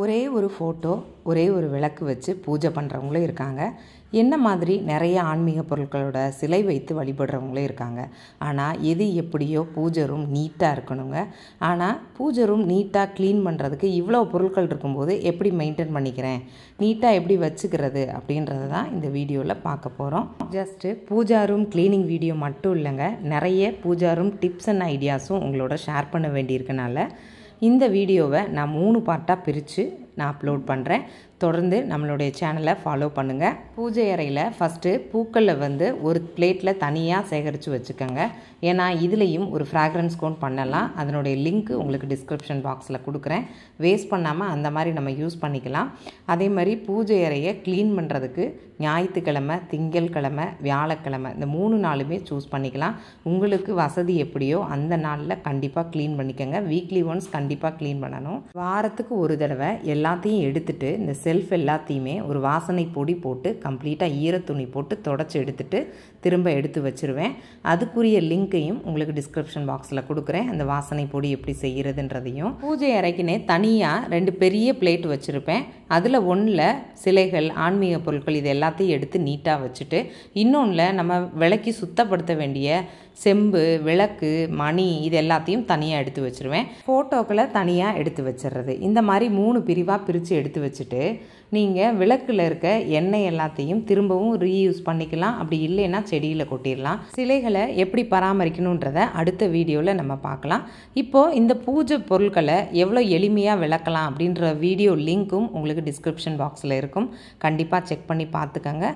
ஒரே ஒரு ஃபோட்டோ ஒரே ஒரு விளக்கு வச்சு பூஜை பண்ணுறவங்களும் இருக்காங்க என்ன மாதிரி நிறைய ஆன்மீக பொருட்களோட சிலை வைத்து வழிபடுறவங்களும் இருக்காங்க ஆனால் எது எப்படியோ பூஜை ரூம் நீட்டாக இருக்கணுங்க ஆனால் பூஜை ரூம் நீட்டாக க்ளீன் பண்ணுறதுக்கு இவ்வளோ பொருட்கள் இருக்கும்போது எப்படி மெயின்டைன் பண்ணிக்கிறேன் நீட்டாக எப்படி வச்சுக்கிறது அப்படின்றத தான் இந்த வீடியோவில் பார்க்க போகிறோம் just puja room cleaning video மட்டும் இல்லைங்க நிறைய பூஜா ரூம் டிப்ஸ் அண்ட் ஐடியாஸும் உங்களோட ஷேர் பண்ண வேண்டியிருக்கனால இந்த வீடியோவை நான் மூணு பார்ட்டாக பிரித்து நான் அப்லோட் பண்ணுறேன் தொடர்ந்து நம்மளுடைய சேனலை ஃபாலோ பண்ணுங்கள் பூஜை அறையில் ஃபஸ்ட்டு பூக்களில் வந்து ஒரு பிளேட்டில் தனியாக சேகரித்து வச்சுக்கோங்க ஏன்னா இதுலேயும் ஒரு ஃப்ராக்ரன்ஸ் கோன் பண்ணலாம் அதனுடைய லிங்க்கு உங்களுக்கு டிஸ்கிரிப்ஷன் பாக்ஸில் கொடுக்குறேன் வேஸ்ட் பண்ணாமல் அந்த மாதிரி நம்ம யூஸ் பண்ணிக்கலாம் அதே மாதிரி பூஜை அறையை க்ளீன் பண்ணுறதுக்கு ஞாயிற்றுக்கிழமை திங்கள் கிழமை வியாழக்கிழமை இந்த மூணு நாளுமே சூஸ் பண்ணிக்கலாம் உங்களுக்கு வசதி எப்படியோ அந்த நாளில் கண்டிப்பாக க்ளீன் பண்ணிக்கோங்க வீக்லி ஒன்ஸ் கண்டிப்பாக க்ளீன் பண்ணணும் வாரத்துக்கு ஒரு தடவை எல்லா எல்லாத்தையும் எடுத்துட்டு இந்த செல்ஃப் எல்லாத்தையுமே ஒரு வாசனை பொடி போட்டு கம்ப்ளீட்டாக ஈரத்துணி போட்டு தொடச்சி எடுத்துகிட்டு திரும்ப எடுத்து வச்சுருவேன் அதுக்குரிய லிங்க்கையும் உங்களுக்கு டிஸ்கிரிப்ஷன் பாக்ஸில் கொடுக்குறேன் அந்த வாசனை பொடி எப்படி செய்கிறதுன்றதையும் பூஜை அறைக்குனே தனியாக ரெண்டு பெரிய பிளேட் வச்சுருப்பேன் அதில் ஒன்றில் சிலைகள் ஆன்மீக பொருட்கள் இது எல்லாத்தையும் எடுத்து நீட்டாக வச்சுட்டு இன்னொன்றில் நம்ம விளக்கி சுத்தப்படுத்த வேண்டிய செம்பு விளக்கு மணி இது எல்லாத்தையும் தனியாக எடுத்து வச்சுருவேன் ஃபோட்டோக்களை தனியாக எடுத்து வச்சிடுறது இந்த மாதிரி மூணு பிரிவாக துண்டுமாக பிரித்து எடுத்து வச்சுட்டு நீங்கள் விளக்கில் இருக்க எண்ணெய் எல்லாத்தையும் திரும்பவும் ரீயூஸ் பண்ணிக்கலாம் அப்படி இல்லைன்னா செடியில் கொட்டிடலாம் சிலைகளை எப்படி பராமரிக்கணுன்றத அடுத்த வீடியோவில் நம்ம பார்க்கலாம் இப்போது இந்த பூஜை பொருட்களை எவ்வளோ எளிமையாக விளக்கலாம் அப்படின்ற வீடியோ லிங்க்கும் உங்களுக்கு டிஸ்கிரிப்ஷன் பாக்ஸில் இருக்கும் கண்டிப்பாக செக் பண்ணி பார்த்துக்கங்க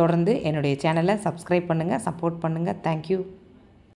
தொடர்ந்து என்னுடைய சேனலை சப்ஸ்கிரைப் பண்ணுங்கள் சப்போர்ட் பண்ணுங்கள் தேங்க்யூ